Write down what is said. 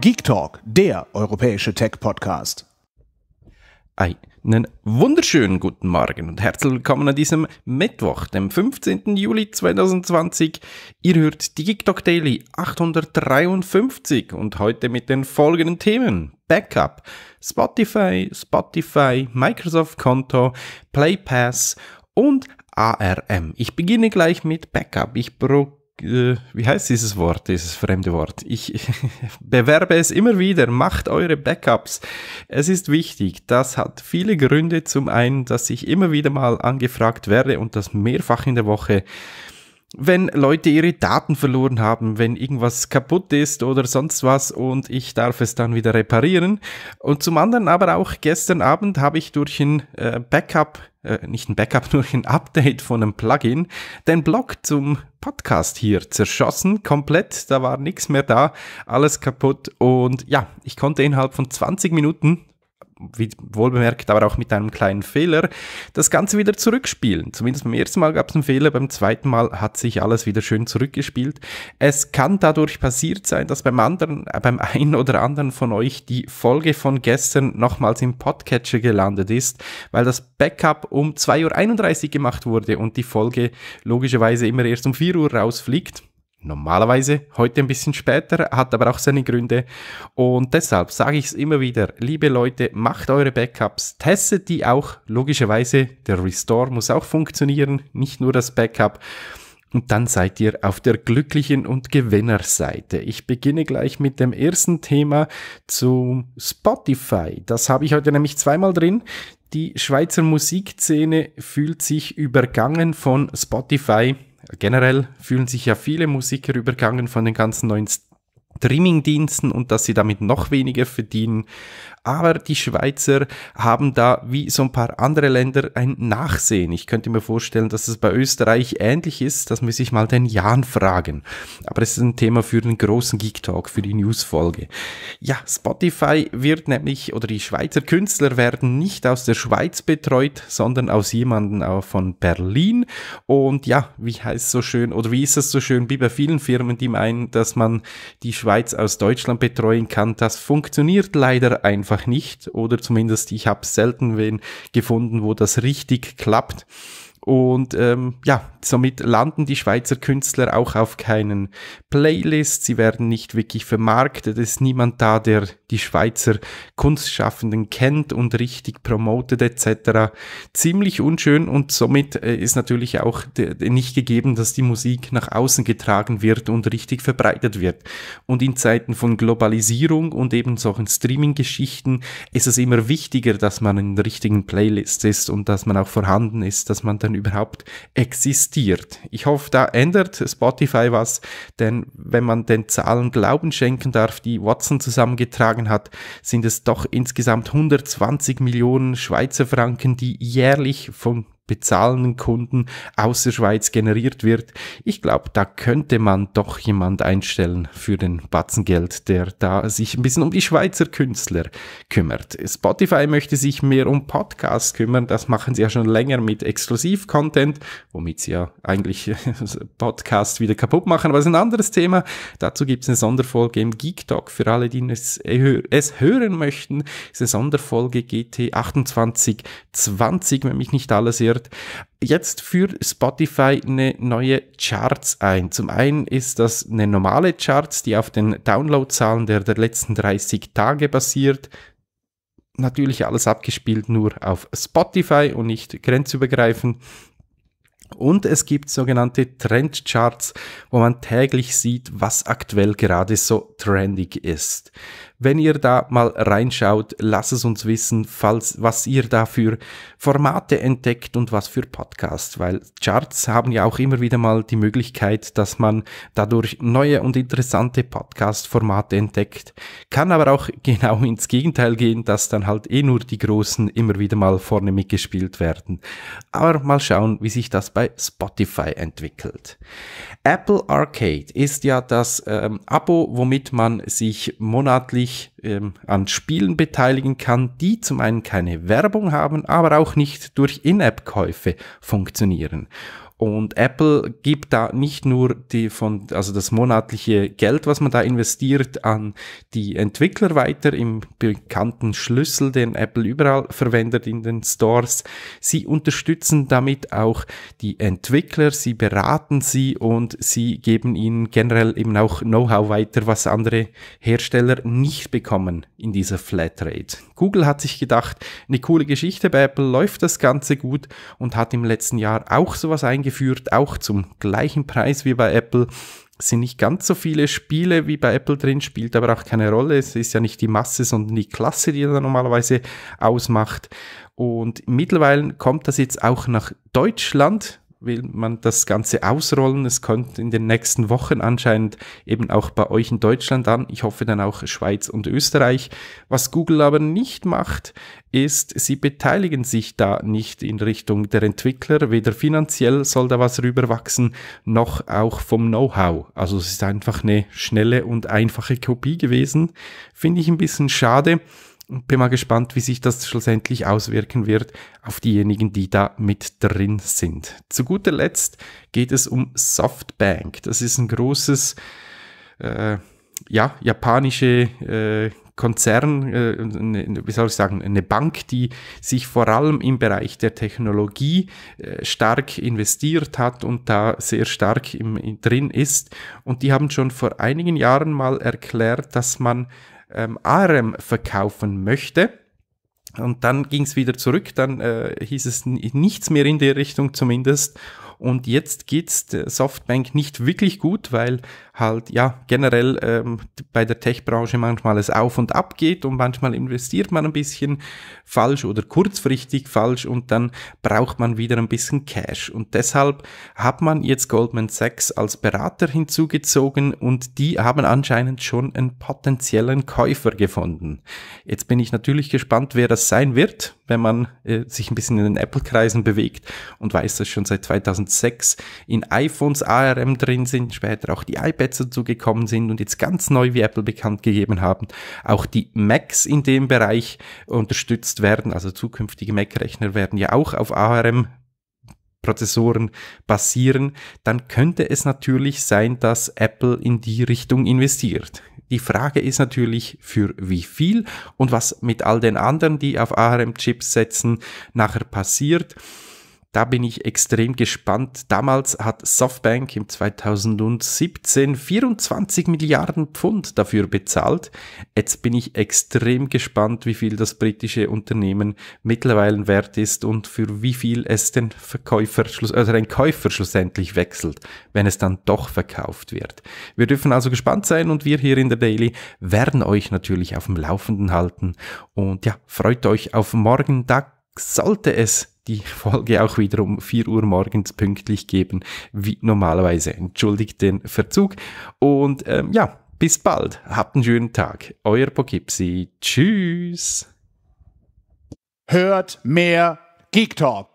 Geek Talk, der europäische Tech-Podcast. Einen wunderschönen guten Morgen und herzlich willkommen an diesem Mittwoch, dem 15. Juli 2020. Ihr hört die Geek Talk Daily 853 und heute mit den folgenden Themen. Backup, Spotify, Spotify, Microsoft-Konto, Play Pass und ARM. Ich beginne gleich mit Backup. Ich probiere äh, wie heißt dieses Wort, dieses fremde Wort? Ich bewerbe es immer wieder. Macht eure Backups. Es ist wichtig. Das hat viele Gründe. Zum einen, dass ich immer wieder mal angefragt werde und das mehrfach in der Woche wenn Leute ihre Daten verloren haben, wenn irgendwas kaputt ist oder sonst was und ich darf es dann wieder reparieren. Und zum anderen aber auch gestern Abend habe ich durch ein äh, Backup, äh, nicht ein Backup, durch ein Update von einem Plugin den Blog zum Podcast hier zerschossen, komplett, da war nichts mehr da, alles kaputt und ja, ich konnte innerhalb von 20 Minuten wie wohlbemerkt, aber auch mit einem kleinen Fehler, das Ganze wieder zurückspielen. Zumindest beim ersten Mal gab es einen Fehler, beim zweiten Mal hat sich alles wieder schön zurückgespielt. Es kann dadurch passiert sein, dass beim anderen, äh, beim einen oder anderen von euch die Folge von gestern nochmals im Podcatcher gelandet ist, weil das Backup um 2.31 Uhr gemacht wurde und die Folge logischerweise immer erst um 4 Uhr rausfliegt normalerweise heute ein bisschen später, hat aber auch seine Gründe. Und deshalb sage ich es immer wieder, liebe Leute, macht eure Backups, testet die auch. Logischerweise, der Restore muss auch funktionieren, nicht nur das Backup. Und dann seid ihr auf der glücklichen und Gewinnerseite. Ich beginne gleich mit dem ersten Thema zu Spotify. Das habe ich heute nämlich zweimal drin. Die Schweizer Musikszene fühlt sich übergangen von Spotify generell fühlen sich ja viele Musiker übergangen von den ganzen neuen Streaming-Diensten und dass sie damit noch weniger verdienen aber die Schweizer haben da wie so ein paar andere Länder ein Nachsehen. Ich könnte mir vorstellen, dass es bei Österreich ähnlich ist, das muss ich mal den Jan fragen. Aber es ist ein Thema für den großen Geek Talk, für die Newsfolge. Ja, Spotify wird nämlich, oder die Schweizer Künstler werden nicht aus der Schweiz betreut, sondern aus jemandem auch von Berlin. Und ja, wie heißt es so schön, oder wie ist es so schön, wie bei vielen Firmen, die meinen, dass man die Schweiz aus Deutschland betreuen kann, das funktioniert leider einfach einfach nicht oder zumindest ich habe selten wen gefunden, wo das richtig klappt. Und ähm, ja, somit landen die Schweizer Künstler auch auf keinen Playlist. sie werden nicht wirklich vermarktet, es ist niemand da, der die Schweizer Kunstschaffenden kennt und richtig promotet etc. Ziemlich unschön und somit äh, ist natürlich auch nicht gegeben, dass die Musik nach außen getragen wird und richtig verbreitet wird. Und in Zeiten von Globalisierung und eben solchen Streaming-Geschichten ist es immer wichtiger, dass man in der richtigen Playlist ist und dass man auch vorhanden ist, dass man dann Plattformen überhaupt existiert. Ich hoffe, da ändert Spotify was, denn wenn man den Zahlen Glauben schenken darf, die Watson zusammengetragen hat, sind es doch insgesamt 120 Millionen Schweizer Franken, die jährlich von bezahlenden Kunden aus der Schweiz generiert wird. Ich glaube, da könnte man doch jemand einstellen für den Batzengeld, der da sich ein bisschen um die Schweizer Künstler kümmert. Spotify möchte sich mehr um Podcasts kümmern. Das machen sie ja schon länger mit Exklusiv-Content, womit sie ja eigentlich Podcasts wieder kaputt machen. Aber das ist ein anderes Thema. Dazu gibt es eine Sonderfolge im Geek Talk. Für alle, die es, äh, es hören möchten, ist eine Sonderfolge GT 2820, wenn mich nicht alles sehr wird, jetzt führt Spotify eine neue Charts ein. Zum einen ist das eine normale Charts, die auf den Downloadzahlen der, der letzten 30 Tage basiert natürlich alles abgespielt nur auf Spotify und nicht grenzübergreifend. Und es gibt sogenannte Trendcharts, wo man täglich sieht, was aktuell gerade so trendig ist. Wenn ihr da mal reinschaut, lasst es uns wissen, falls, was ihr da für Formate entdeckt und was für Podcasts, weil Charts haben ja auch immer wieder mal die Möglichkeit, dass man dadurch neue und interessante Podcast-Formate entdeckt. Kann aber auch genau ins Gegenteil gehen, dass dann halt eh nur die Großen immer wieder mal vorne mitgespielt werden. Aber mal schauen, wie sich das bei Spotify entwickelt. Apple Arcade ist ja das ähm, Abo, womit man sich monatlich sich ähm, an Spielen beteiligen kann, die zum einen keine Werbung haben, aber auch nicht durch In-App-Käufe funktionieren. Und Apple gibt da nicht nur die von, also das monatliche Geld, was man da investiert, an die Entwickler weiter im bekannten Schlüssel, den Apple überall verwendet in den Stores. Sie unterstützen damit auch die Entwickler, sie beraten sie und sie geben ihnen generell eben auch Know-how weiter, was andere Hersteller nicht bekommen in dieser Flatrate. Google hat sich gedacht, eine coole Geschichte bei Apple läuft das Ganze gut und hat im letzten Jahr auch sowas eingeführt eingeführt, auch zum gleichen Preis wie bei Apple. Es sind nicht ganz so viele Spiele wie bei Apple drin, spielt aber auch keine Rolle. Es ist ja nicht die Masse, sondern die Klasse, die da normalerweise ausmacht. Und mittlerweile kommt das jetzt auch nach Deutschland will man das Ganze ausrollen. Es kommt in den nächsten Wochen anscheinend eben auch bei euch in Deutschland an. Ich hoffe dann auch Schweiz und Österreich. Was Google aber nicht macht, ist, sie beteiligen sich da nicht in Richtung der Entwickler. Weder finanziell soll da was rüberwachsen, noch auch vom Know-how. Also es ist einfach eine schnelle und einfache Kopie gewesen. Finde ich ein bisschen schade. Und bin mal gespannt, wie sich das schlussendlich auswirken wird auf diejenigen, die da mit drin sind. Zu guter Letzt geht es um Softbank. Das ist ein großes, äh, ja, japanische äh, Konzern, äh, eine, wie soll ich sagen, eine Bank, die sich vor allem im Bereich der Technologie äh, stark investiert hat und da sehr stark im, in, drin ist. Und die haben schon vor einigen Jahren mal erklärt, dass man ähm, Arem verkaufen möchte. Und dann ging es wieder zurück, dann äh, hieß es nichts mehr in der Richtung zumindest. Und jetzt geht's der Softbank nicht wirklich gut, weil halt ja generell ähm, bei der Tech-Branche manchmal es auf und ab geht und manchmal investiert man ein bisschen falsch oder kurzfristig falsch und dann braucht man wieder ein bisschen Cash. Und deshalb hat man jetzt Goldman Sachs als Berater hinzugezogen und die haben anscheinend schon einen potenziellen Käufer gefunden. Jetzt bin ich natürlich gespannt, wer das sein wird, wenn man äh, sich ein bisschen in den Apple-Kreisen bewegt und weiß, dass schon seit 2006 in iPhones ARM drin sind, später auch die iPads dazu gekommen sind und jetzt ganz neu, wie Apple bekannt gegeben haben, auch die Macs in dem Bereich unterstützt werden. Also zukünftige Mac-Rechner werden ja auch auf ARM Prozessoren basieren, dann könnte es natürlich sein, dass Apple in die Richtung investiert. Die Frage ist natürlich, für wie viel und was mit all den anderen, die auf ARM-Chips setzen, nachher passiert. Da bin ich extrem gespannt. Damals hat Softbank im 2017 24 Milliarden Pfund dafür bezahlt. Jetzt bin ich extrem gespannt, wie viel das britische Unternehmen mittlerweile wert ist und für wie viel es den Verkäufer, also den Käufer schlussendlich wechselt, wenn es dann doch verkauft wird. Wir dürfen also gespannt sein und wir hier in der Daily werden euch natürlich auf dem Laufenden halten. Und ja, freut euch auf morgen. Da sollte es die Folge auch wieder um 4 Uhr morgens pünktlich geben, wie normalerweise. Entschuldigt den Verzug und ähm, ja, bis bald. Habt einen schönen Tag. Euer Poughkeepsie. Tschüss. Hört mehr Geek Talk.